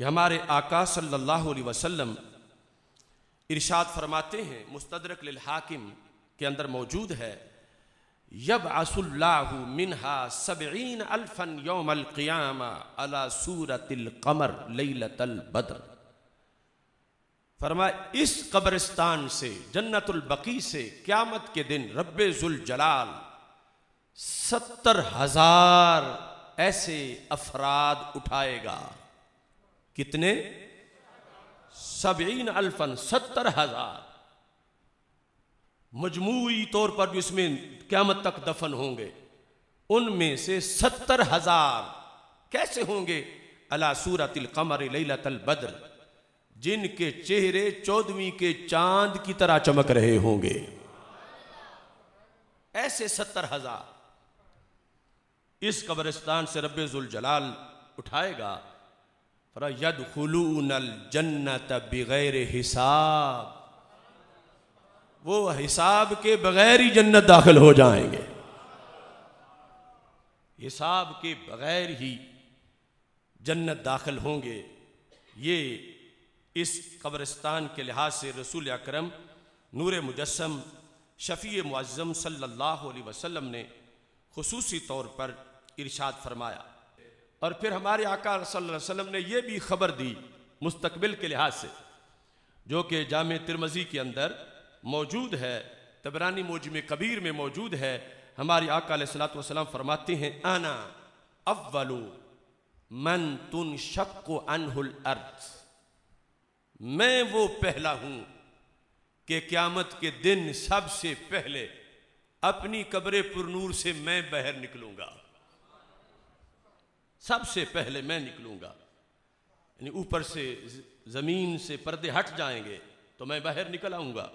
कि हमारे आका सल्लल्लाहु अलैहि वसल्लम इरशाद फरमाते हैं मुस्तदरक लिल हाकिम के अंदर मौजूद है यब आसुल्लाह मिनहा सबीन अल्फन योमल क़ियामा अला सूरतिल कमर लैलतल बद्र फरमा इस कब्रिस्तान से जन्नतुल बकी से क़्यामत के दिन रब्बे जुल जलाल सत्तर हजार ऐसे अफराद उठाएगा कितने सबीन अल्फन सत्तर हजार मजमूई तौर पर भी उसमें क्यामत तक दफन होंगे उनमें से सत्तर हजार कैसे होंगे अला सूरत कमर तल बद्र जिनके चेहरे चौदहवीं के चांद की तरह चमक रहे होंगे ऐसे सत्तर हजार इस कब्रिस्तान से रब्बे जलाल उठाएगा फरयद नल जन्नत बगैर हिसाब वो हिसाब के बगैर ही जन्नत दाखिल हो जाएंगे हिसाब के बगैर ही जन्नत दाखिल होंगे ये इस कब्रस्तान के लिहाज से रसूल अक्रम नूर मुजस्म शफ़ी मुआज़म सल्लल्लाहु अलैहि वसल्लम ने खसूसी तौर पर इरशाद फरमाया और फिर हमारे आका वसल्लम ने यह भी खबर दी मुस्तबिल के लिहाज से जो कि जाम तिरमजी के अंदर मौजूद है तबरानी मौजम कबीर में मौजूद है हमारे आका फरमाते हैं आना अव्वलो मन तुन शक अनहुल अर्थ मैं वो पहला हूं कि क़्यामत के दिन सबसे पहले अपनी कब्र पुरनूर से मैं बाहर निकलूंगा सबसे पहले मैं निकलूंगा यानी ऊपर से जमीन से पर्दे हट जाएंगे तो मैं बाहर निकल आऊंगा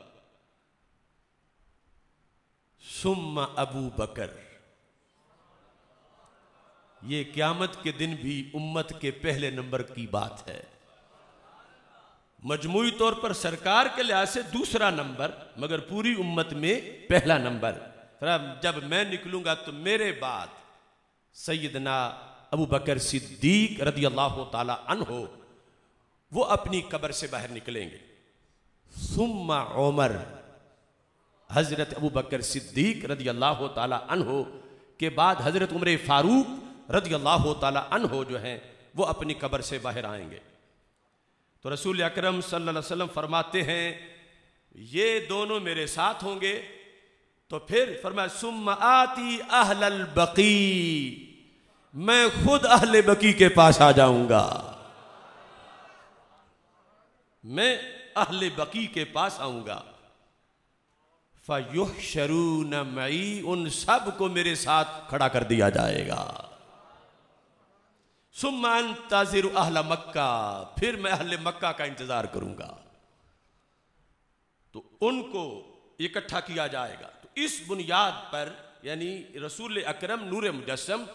सुम अबू बकर ये क्यामत के दिन भी उम्मत के पहले नंबर की बात है मजमुई तौर पर सरकार के लिहाज से दूसरा नंबर मगर पूरी उम्मत में पहला नंबर जब मैं निकलूंगा तो मेरे बाद सैदना अबू बकर सिद्दीक रदी अल्लाह तला अन हो वो अपनी कब्र से बाहर निकलेंगे सुम्मा उमर हज़रत अबू बकर सिद्दीक रदी अल्लाह तला अन हो के बाद हज़रत उम्र फ़ारूक रदी अल्लाह तला अन हो जो हैं वो अपनी कब्र से बाहर आएंगे तो रसूल अक्रम सल्लम फरमाते हैं ये दोनों मेरे साथ होंगे तो फिर फरमाया सुम आती अहल बकी मैं खुद अहले बकी के पास आ जाऊंगा मैं अहले बकी के पास आऊंगा फयुह शरू न मई उन सब को मेरे साथ खड़ा कर दिया जाएगा सुमान ताजिर अहल मक्का फिर मैं अहल मक्का का इंतजार करूंगा तो उनको इकट्ठा किया जाएगा तो इस बुनियाद पर यानी रसूल अकरम नूर मुजस्म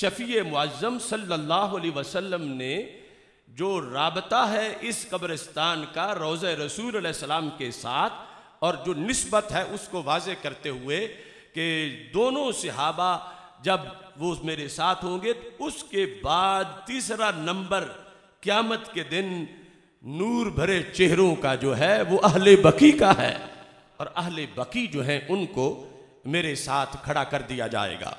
शफी मुआज़म सल्ला वसलम ने जो रबता है इस कब्रिस्तान का रोज़ रसूल सलाम के साथ और जो नस्बत है उसको वाज करते हुए कि दोनों सिहाबा जब वो मेरे साथ होंगे तो उसके बाद तीसरा नंबर क़्यामत के दिन नूर भरे चेहरों का जो है वो अहले बकी का है और अहले बकी जो हैं उनको मेरे साथ खड़ा कर दिया जाएगा